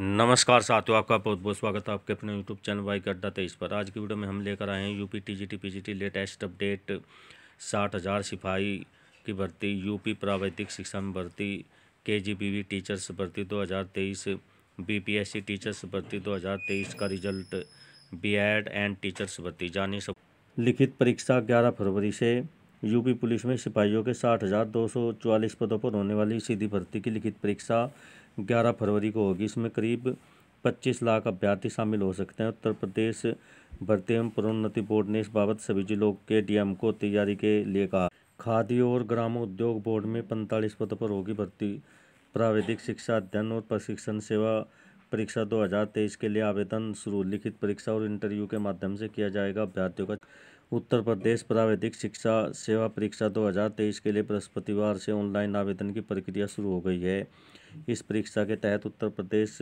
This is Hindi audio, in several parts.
नमस्कार साथियों आपका बहुत बहुत स्वागत है आपके अपने यूट्यूब चैनल वाई अड्डा तेईस पर आज की वीडियो में हम लेकर आए हैं UP G T latest update साठ हज़ार सिपाही की भर्ती यूपी प्रावैधिक शिक्षा में भर्ती वी टीचर्स भर्ती दो हज़ार तेईस B P S C teachers भर्ती दो हज़ार तेईस का result B Ed and teachers भर्ती जानी सब लिखित परीक्षा ग्यारह फरवरी से यूपी पुलिस में सिपाहियों के साठ पदों पर होने वाली सीधी भर्ती की लिखित परीक्षा 11 फरवरी को होगी इसमें करीब 25 लाख अभ्यर्थी शामिल हो सकते हैं उत्तर प्रदेश भर्ती एवं प्रोन्नति बोर्ड ने इस बाबत सभी जिलों के डीएम को तैयारी के लिए कहा खादी और ग्राम उद्योग बोर्ड में पैंतालीस पदों पर होगी भर्ती प्राविधिक शिक्षा अध्ययन और प्रशिक्षण सेवा परीक्षा 2023 के लिए आवेदन शुरू लिखित परीक्षा और इंटरव्यू के माध्यम से किया जाएगा अभ्यर्थियों का उत्तर प्रदेश प्राविधिक शिक्षा सेवा परीक्षा 2023 के लिए बृहस्पतिवार से ऑनलाइन आवेदन की प्रक्रिया शुरू हो गई है इस परीक्षा के तहत उत्तर प्रदेश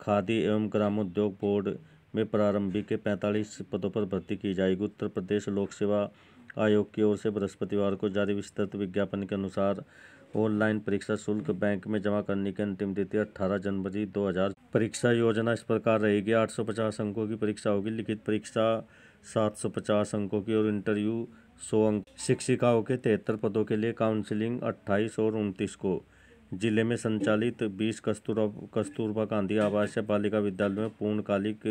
खादी एवं ग्रामोद्योग बोर्ड में प्रारंभिक के पैंतालीस पदों पर भर्ती की जाएगी उत्तर प्रदेश लोक सेवा आयोग की ओर से बृहस्पतिवार को जारी विस्तृत विज्ञापन के अनुसार ऑनलाइन परीक्षा शुल्क बैंक में जमा करने की अंतिम तिथि 18 जनवरी 2000 परीक्षा योजना इस प्रकार रहेगी 850 अंकों की परीक्षा होगी लिखित परीक्षा 750 अंकों की और इंटरव्यू सौ अंक शिक्षिकाओं के तिहत्तर पदों के लिए काउंसलिंग अट्ठाईस और उनतीस को जिले में संचालित बीस कस्तूरा कस्तूरबा गांधी आवासीय बालिका विद्यालय में पूर्णकालिक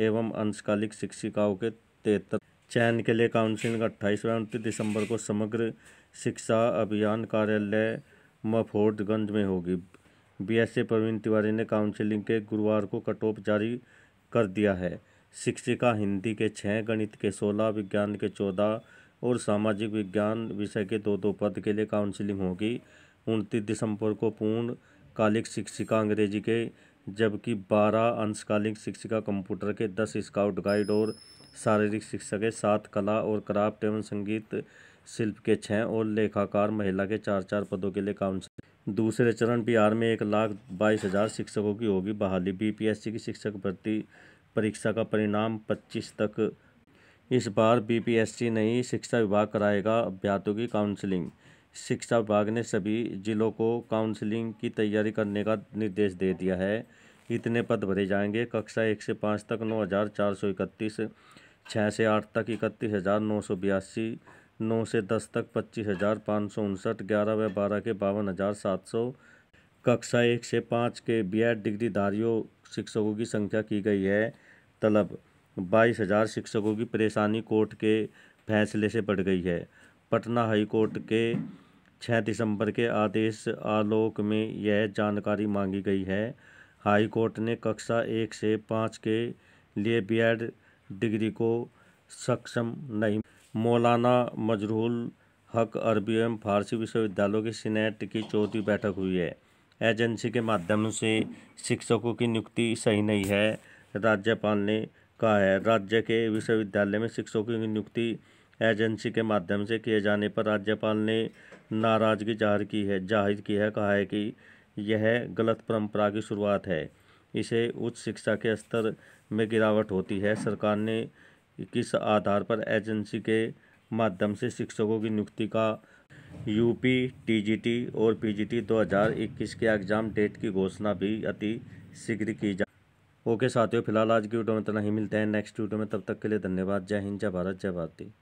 एवं अंशकालिक शिक्षिकाओं के तेहत्तर चयन के लिए काउंसिलिंग अट्ठाईस व उनतीस दिसंबर को समग्र शिक्षा अभियान कार्यालय मफोर्डगंज में होगी ए प्रवीण तिवारी ने काउंसिलिंग के गुरुवार को कटोप जारी कर दिया है शिक्षिका हिंदी के छः गणित के सोलह विज्ञान के चौदह और सामाजिक विज्ञान विषय के दो दो पद के लिए काउंसिलिंग होगी उनतीस दिसंबर को पूर्ण कालिक शिक्षिका अंग्रेजी के जबकि बारह अंशकालिक शिक्षिका कंप्यूटर के दस स्काउट गाइड और शारीरिक शिक्षा के सात कला और क्राफ्ट एवं संगीत शिल्प के छः और लेखाकार महिला के चार चार पदों के लिए काउंसिल दूसरे चरण बिहार में एक लाख बाईस हज़ार शिक्षकों की होगी बहाली बीपीएससी की शिक्षक भर्ती परीक्षा का परिणाम पच्चीस तक इस बार बीपीएससी नहीं शिक्षा विभाग कराएगा अभ्यातों की काउंसिलिंग शिक्षा विभाग ने सभी जिलों को काउंसलिंग की तैयारी करने का निर्देश दे दिया है इतने पद भरे जाएंगे कक्षा एक से पाँच तक नौ हज़ार चार सौ इकतीस छः से आठ तक इकतीस हज़ार नौ सौ बयासी नौ से दस तक पच्चीस हज़ार पाँच सौ उनसठ ग्यारह व बारह के बावन हज़ार सात सौ कक्षा एक से पाँच के बी एड डिग्रीधारियों शिक्षकों की संख्या की गई है तलब बाईस हज़ार शिक्षकों की परेशानी कोर्ट के फैसले से बढ़ गई है पटना हाई कोर्ट के छः दिसंबर के आदेश आलोक में यह जानकारी मांगी गई है हाई कोर्ट ने कक्षा एक से पाँच के लिए बीएड डिग्री को सक्षम नहीं मौलाना मजरूल हक अरबी एवं फारसी विश्वविद्यालयों की सीनेट की चौथी बैठक हुई है एजेंसी के माध्यम से शिक्षकों की नियुक्ति सही नहीं है राज्यपाल ने कहा है राज्य के विश्वविद्यालय में शिक्षकों की नियुक्ति एजेंसी के माध्यम से किए जाने पर राज्यपाल ने नाराज़गी जाहिर की है जाहिर की है कहा है कि यह गलत परंपरा की शुरुआत है इसे उच्च शिक्षा के स्तर में गिरावट होती है सरकार ने किस आधार पर एजेंसी के माध्यम से शिक्षकों की नियुक्ति का यूपी टीजीटी और पीजीटी 2021 के एग्ज़ाम डेट की घोषणा भी अति शीघ्र की जा ओके साथियों फिलहाल आज की वीडियो में इतना ही मिलते हैं नेक्स्ट वीडियो में तब तक के लिए धन्यवाद जय हिंद जय भारत जय भारती